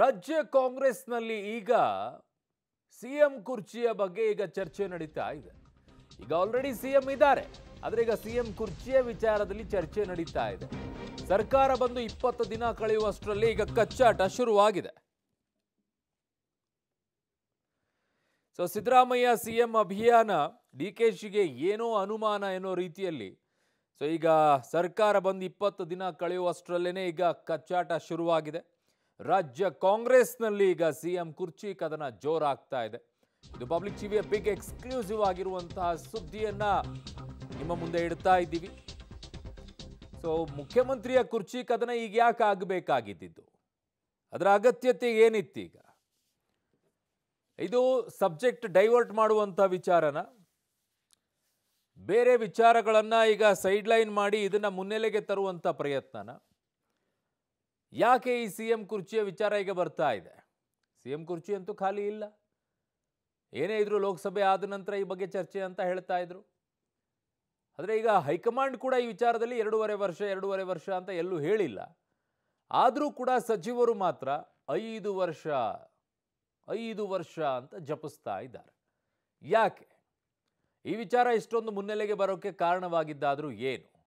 ರಾಜ್ಯ ಕಾಂಗ್ರೆಸ್ನಲ್ಲಿ ಈಗ ಸಿ ಎಂ ಕುರ್ಚಿಯ ಬಗ್ಗೆ ಈಗ ಚರ್ಚೆ ನಡೀತಾ ಇದೆ ಈಗ ಆಲ್ರೆಡಿ ಸಿ ಎಂ ಇದ್ದಾರೆ ಆದರೆ ಈಗ ಸಿ ಎಂ ಕುರ್ಚಿಯ ವಿಚಾರದಲ್ಲಿ ಚರ್ಚೆ ನಡೀತಾ ಇದೆ ಸರ್ಕಾರ ಬಂದು ಇಪ್ಪತ್ತು ದಿನ ಕಳೆಯುವಷ್ಟರಲ್ಲಿ ಈಗ ಕಚ್ಚಾಟ ಶುರುವಾಗಿದೆ ಸೊ ಸಿದ್ದರಾಮಯ್ಯ ಸಿ ಎಂ ಅಭಿಯಾನ ಡಿ ಕೆ ಶಿಗೆ ಏನೋ ಅನುಮಾನ ಏನೋ ರೀತಿಯಲ್ಲಿ ಸೊ ಈಗ ಸರ್ಕಾರ ಬಂದು ಇಪ್ಪತ್ತು ದಿನ ಕಳೆಯುವಷ್ಟರಲ್ಲೇ ಈಗ ಕಚ್ಚಾಟ ಶುರುವಾಗಿದೆ ರಾಜ್ಯ ಕಾಂಗ್ರೆಸ್ನಲ್ಲಿ ಈಗ ಸಿಎಂ ಕುರ್ಚಿ ಕದನ ಜೋರಾಗ್ತಾ ಇದೆ ಇದು ಪಬ್ಲಿಕ್ ಟಿವಿಯ ಬಿಗ್ ಎಕ್ಸ್ಕ್ಲೂಸಿವ್ ಆಗಿರುವಂತಹ ಸುದ್ದಿಯನ್ನ ನಿಮ್ಮ ಮುಂದೆ ಇಡ್ತಾ ಇದ್ದೀವಿ ಸೊ ಮುಖ್ಯಮಂತ್ರಿಯ ಕುರ್ಚಿ ಕದನ ಈಗ ಯಾಕೆ ಆಗಬೇಕಾಗಿದ್ದು ಅದರ ಅಗತ್ಯತೆ ಈಗ ಇದು ಸಬ್ಜೆಕ್ಟ್ ಡೈವರ್ಟ್ ಮಾಡುವಂಥ ವಿಚಾರನ ಬೇರೆ ವಿಚಾರಗಳನ್ನು ಈಗ ಸೈಡ್ಲೈನ್ ಮಾಡಿ ಇದನ್ನು ಮುನ್ನೆಲೆಗೆ ತರುವಂಥ ಪ್ರಯತ್ನನ ಯಾಕೆ ಈ ಸಿ ಎಂ ಕುರ್ಚಿಯ ವಿಚಾರ ಈಗ ಬರ್ತಾ ಇದೆ ಸಿ ಎಂ ಕುರ್ಚಿ ಅಂತೂ ಖಾಲಿ ಇಲ್ಲ ಏನೇ ಇದ್ರು ಲೋಕಸಭೆ ಆದ ನಂತರ ಈ ಬಗ್ಗೆ ಚರ್ಚೆ ಅಂತ ಹೇಳ್ತಾ ಇದ್ರು ಆದರೆ ಈಗ ಹೈಕಮಾಂಡ್ ಕೂಡ ಈ ವಿಚಾರದಲ್ಲಿ ಎರಡೂವರೆ ವರ್ಷ ಎರಡೂವರೆ ವರ್ಷ ಅಂತ ಎಲ್ಲೂ ಹೇಳಿಲ್ಲ ಆದರೂ ಕೂಡ ಸಚಿವರು ಮಾತ್ರ ಐದು ವರ್ಷ ಐದು ವರ್ಷ ಅಂತ ಜಪಿಸ್ತಾ ಇದ್ದಾರೆ ಯಾಕೆ ಈ ವಿಚಾರ ಇಷ್ಟೊಂದು ಮುನ್ನೆಲೆಗೆ ಬರೋಕ್ಕೆ ಕಾರಣವಾಗಿದ್ದಾದರೂ ಏನು